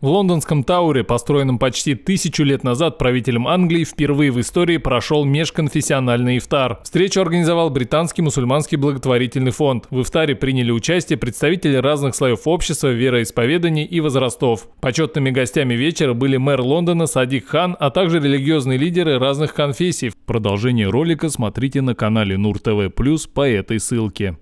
В лондонском Тауре, построенном почти тысячу лет назад правителем Англии, впервые в истории прошел межконфессиональный ифтар. Встречу организовал британский мусульманский благотворительный фонд. В ифтаре приняли участие представители разных слоев общества, вероисповеданий и возрастов. Почетными гостями вечера были мэр Лондона Садик Хан, а также религиозные лидеры разных конфессий. Продолжение ролика смотрите на канале Нур ТВ Плюс по этой ссылке.